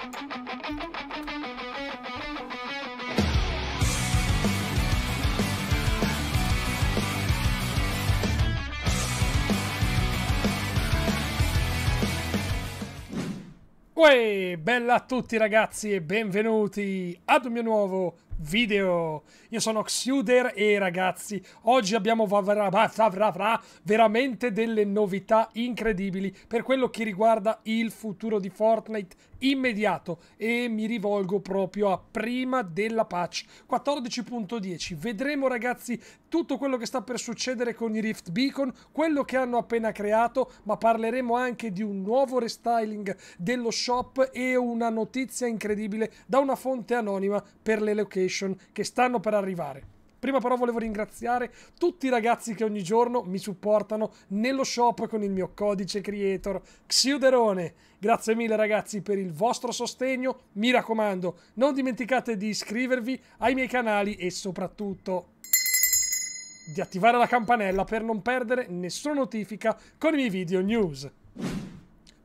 thank you Uè, bella a tutti ragazzi e benvenuti ad un mio nuovo video. Io sono Xuder e ragazzi, oggi abbiamo veramente delle novità incredibili per quello che riguarda il futuro di Fortnite immediato e mi rivolgo proprio a prima della patch 14.10. Vedremo ragazzi tutto quello che sta per succedere con i Rift Beacon, quello che hanno appena creato, ma parleremo anche di un nuovo restyling dello show shop e una notizia incredibile da una fonte anonima per le location che stanno per arrivare. Prima però volevo ringraziare tutti i ragazzi che ogni giorno mi supportano nello shop con il mio codice creator Xiuderone. Grazie mille ragazzi per il vostro sostegno, mi raccomando non dimenticate di iscrivervi ai miei canali e soprattutto di attivare la campanella per non perdere nessuna notifica con i miei video news.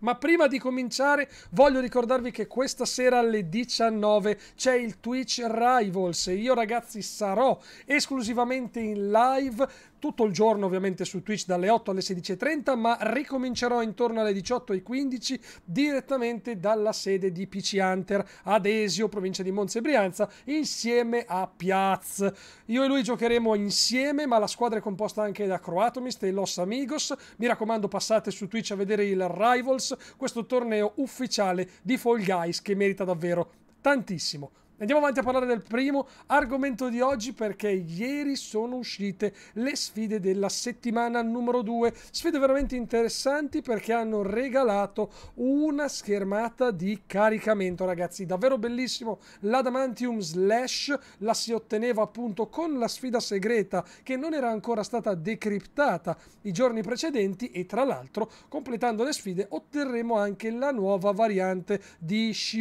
Ma prima di cominciare voglio ricordarvi che questa sera alle 19 c'è il Twitch Rivals io ragazzi sarò esclusivamente in live tutto il giorno ovviamente su Twitch dalle 8 alle 16.30 ma ricomincerò intorno alle 18 e 15 direttamente dalla sede di PC Hunter ad Esio, provincia di Monza e Brianza insieme a Piaz. Io e lui giocheremo insieme ma la squadra è composta anche da Croatomist e Los Amigos. Mi raccomando passate su Twitch a vedere il Rivals questo torneo ufficiale di Fall Guys che merita davvero tantissimo. Andiamo avanti a parlare del primo argomento di oggi perché ieri sono uscite le sfide della settimana numero 2. Sfide veramente interessanti perché hanno regalato una schermata di caricamento, ragazzi. Davvero bellissimo l'Adamantium Slash. La si otteneva appunto con la sfida segreta che non era ancora stata decriptata i giorni precedenti e tra l'altro completando le sfide otterremo anche la nuova variante di she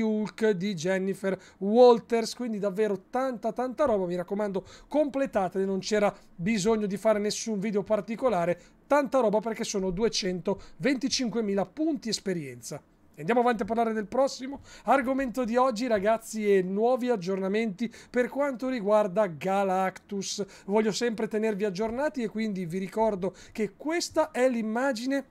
di Jennifer Walter Masters, quindi davvero tanta tanta roba, mi raccomando completatele, non c'era bisogno di fare nessun video particolare, tanta roba perché sono 225.000 punti esperienza. Andiamo avanti a parlare del prossimo argomento di oggi, ragazzi, e nuovi aggiornamenti per quanto riguarda Galactus. Voglio sempre tenervi aggiornati e quindi vi ricordo che questa è l'immagine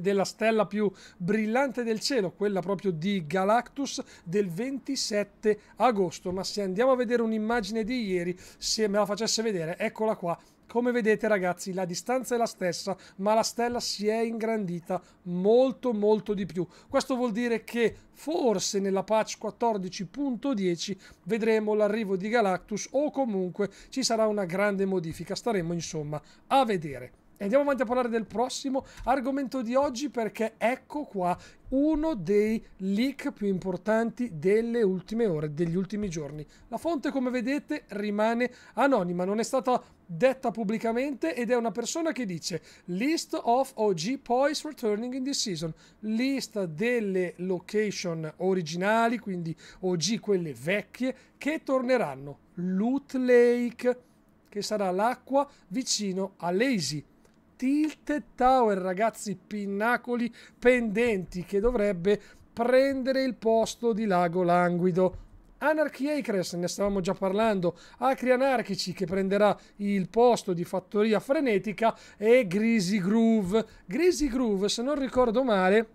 della stella più brillante del cielo, quella proprio di Galactus del 27 agosto. Ma se andiamo a vedere un'immagine di ieri, se me la facesse vedere, eccola qua. Come vedete ragazzi la distanza è la stessa ma la stella si è ingrandita molto molto di più. Questo vuol dire che forse nella patch 14.10 vedremo l'arrivo di Galactus o comunque ci sarà una grande modifica, staremo insomma a vedere andiamo avanti a parlare del prossimo argomento di oggi perché ecco qua uno dei leak più importanti delle ultime ore, degli ultimi giorni. La fonte, come vedete, rimane anonima, non è stata detta pubblicamente ed è una persona che dice List of OG Poys returning in this season, lista delle location originali, quindi OG quelle vecchie, che torneranno. Loot Lake, che sarà l'acqua vicino a Lazy Tilted Tower, ragazzi, pinnacoli pendenti che dovrebbe prendere il posto di Lago Languido. Anarchy Acres, ne stavamo già parlando, Acri Anarchici che prenderà il posto di Fattoria Frenetica e Greasy Groove. Greasy Groove, se non ricordo male,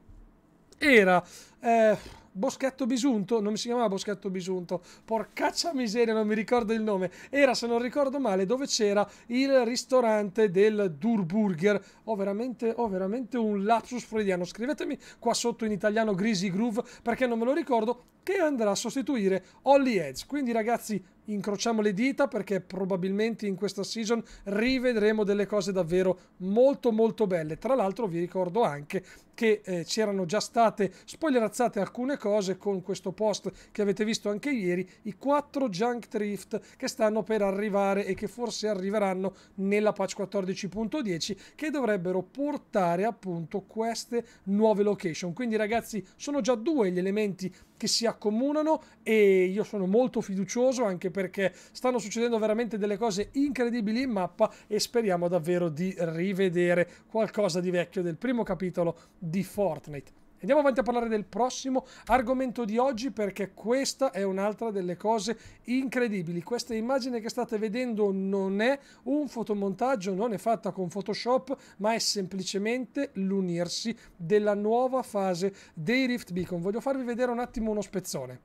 era... Eh Boschetto Bisunto, non si chiamava Boschetto Bisunto, porcaccia miseria, non mi ricordo il nome, era se non ricordo male dove c'era il ristorante del Durburger, ho veramente, ho veramente un lapsus freudiano, scrivetemi qua sotto in italiano Greasy Groove perché non me lo ricordo, che andrà a sostituire Holly Edge. quindi ragazzi incrociamo le dita perché probabilmente in questa season rivedremo delle cose davvero molto molto belle. Tra l'altro vi ricordo anche che eh, c'erano già state spoilerazzate alcune cose con questo post che avete visto anche ieri, i quattro junk drift che stanno per arrivare e che forse arriveranno nella patch 14.10 che dovrebbero portare appunto queste nuove location. Quindi ragazzi sono già due gli elementi che si accomunano e io sono molto fiducioso anche perché stanno succedendo veramente delle cose incredibili in mappa e speriamo davvero di rivedere qualcosa di vecchio del primo capitolo di Fortnite. Andiamo avanti a parlare del prossimo argomento di oggi perché questa è un'altra delle cose incredibili. Questa immagine che state vedendo non è un fotomontaggio, non è fatta con Photoshop, ma è semplicemente l'unirsi della nuova fase dei Rift Beacon. Voglio farvi vedere un attimo uno spezzone.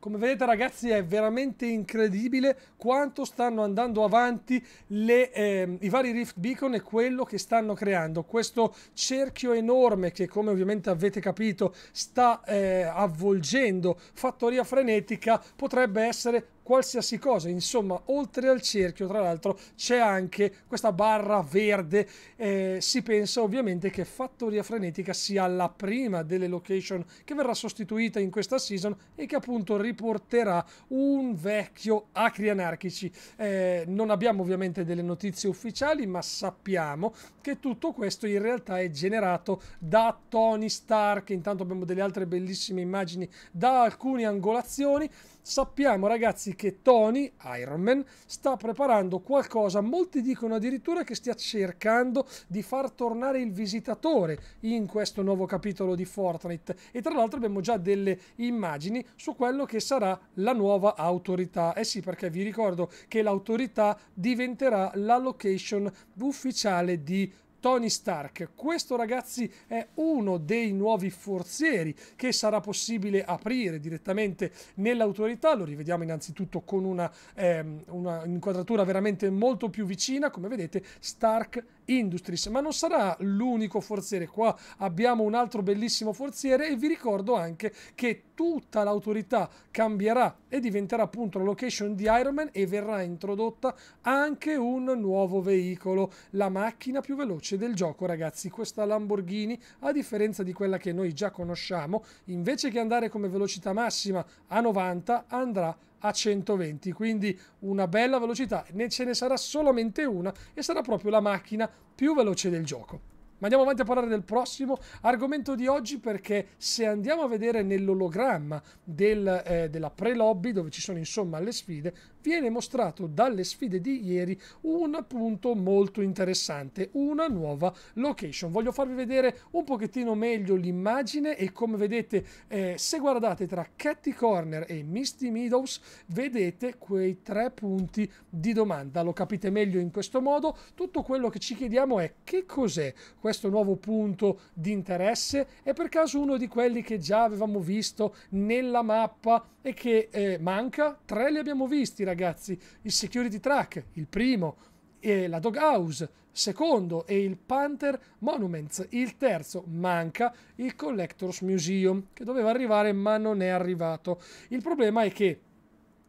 Come vedete ragazzi è veramente incredibile quanto stanno andando avanti le, eh, i vari Rift Beacon e quello che stanno creando. Questo cerchio enorme che come ovviamente avete capito sta eh, avvolgendo Fattoria Frenetica potrebbe essere qualsiasi cosa, insomma oltre al cerchio tra l'altro c'è anche questa barra verde, eh, si pensa ovviamente che Fattoria Frenetica sia la prima delle location che verrà sostituita in questa season e che appunto riporterà un vecchio Acri Anarchici. Eh, non abbiamo ovviamente delle notizie ufficiali ma sappiamo che tutto questo in realtà è generato da Tony Stark, intanto abbiamo delle altre bellissime immagini da alcune angolazioni Sappiamo ragazzi che Tony, Iron Man, sta preparando qualcosa, molti dicono addirittura che stia cercando di far tornare il visitatore in questo nuovo capitolo di Fortnite e tra l'altro abbiamo già delle immagini su quello che sarà la nuova autorità. Eh sì, perché vi ricordo che l'autorità diventerà la location ufficiale di Fortnite Tony Stark. Questo ragazzi è uno dei nuovi forzieri che sarà possibile aprire direttamente nell'autorità, lo rivediamo innanzitutto con una, ehm, una inquadratura veramente molto più vicina, come vedete Stark Industries, ma non sarà l'unico forziere. Qua abbiamo un altro bellissimo forziere e vi ricordo anche che tutta l'autorità cambierà e diventerà appunto la location di Iron Man e verrà introdotta anche un nuovo veicolo, la macchina più veloce del gioco ragazzi, questa Lamborghini a differenza di quella che noi già conosciamo, invece che andare come velocità massima a 90 andrà a a 120 quindi una bella velocità ne ce ne sarà solamente una e sarà proprio la macchina più veloce del gioco ma andiamo avanti a parlare del prossimo argomento di oggi perché se andiamo a vedere nell'ologramma del, eh, della pre-lobby dove ci sono insomma le sfide, viene mostrato dalle sfide di ieri un punto molto interessante, una nuova location. Voglio farvi vedere un pochettino meglio l'immagine e come vedete eh, se guardate tra Catty Corner e Misty Meadows vedete quei tre punti di domanda. Lo capite meglio in questo modo. Tutto quello che ci chiediamo è che cos'è questo nuovo punto di interesse? È per caso uno di quelli che già avevamo visto nella mappa e che eh, manca? Tre li abbiamo visti ragazzi, il security track, il primo, e la Doghouse, secondo e il Panther Monuments, il terzo manca il Collectors Museum che doveva arrivare ma non è arrivato. Il problema è che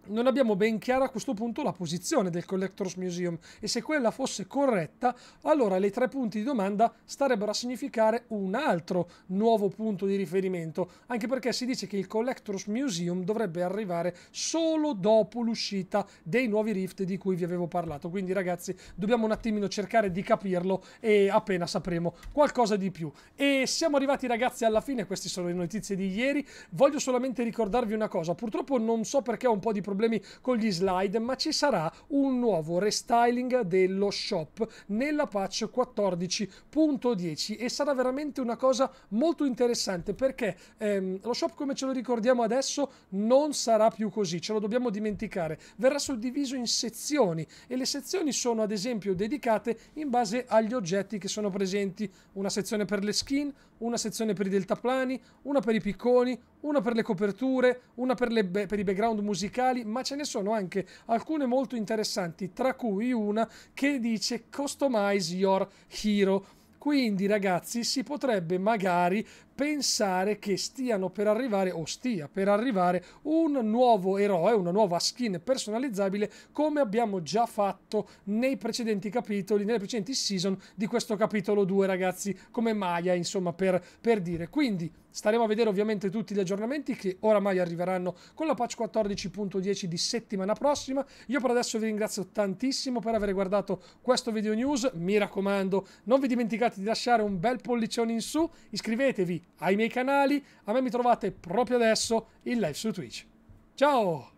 non abbiamo ben chiara a questo punto la posizione del Collectors Museum e se quella fosse corretta, allora le tre punti di domanda starebbero a significare un altro nuovo punto di riferimento, anche perché si dice che il Collectors Museum dovrebbe arrivare solo dopo l'uscita dei nuovi Rift di cui vi avevo parlato. Quindi ragazzi, dobbiamo un attimino cercare di capirlo e appena sapremo qualcosa di più. E siamo arrivati ragazzi alla fine, queste sono le notizie di ieri. Voglio solamente ricordarvi una cosa, purtroppo non so perché ho un po' di problemi con gli slide, ma ci sarà un nuovo restyling dello shop nella patch 14.10 e sarà veramente una cosa molto interessante perché ehm, lo shop come ce lo ricordiamo adesso non sarà più così, ce lo dobbiamo dimenticare, verrà suddiviso in sezioni e le sezioni sono ad esempio dedicate in base agli oggetti che sono presenti, una sezione per le skin, una sezione per i deltaplani, una per i picconi, una per le coperture, una per, le per i background musicali, ma ce ne sono anche alcune molto interessanti, tra cui una che dice Customize Your Hero. Quindi ragazzi si potrebbe magari pensare che stiano per arrivare o stia per arrivare un nuovo eroe, una nuova skin personalizzabile come abbiamo già fatto nei precedenti capitoli, nelle precedenti season di questo capitolo 2 ragazzi, come Maya insomma per, per dire. Quindi Staremo a vedere ovviamente tutti gli aggiornamenti che oramai arriveranno con la patch 14.10 di settimana prossima. Io per adesso vi ringrazio tantissimo per aver guardato questo video news. Mi raccomando, non vi dimenticate di lasciare un bel pollicione in su, iscrivetevi ai miei canali. A me mi trovate proprio adesso in live su Twitch. Ciao!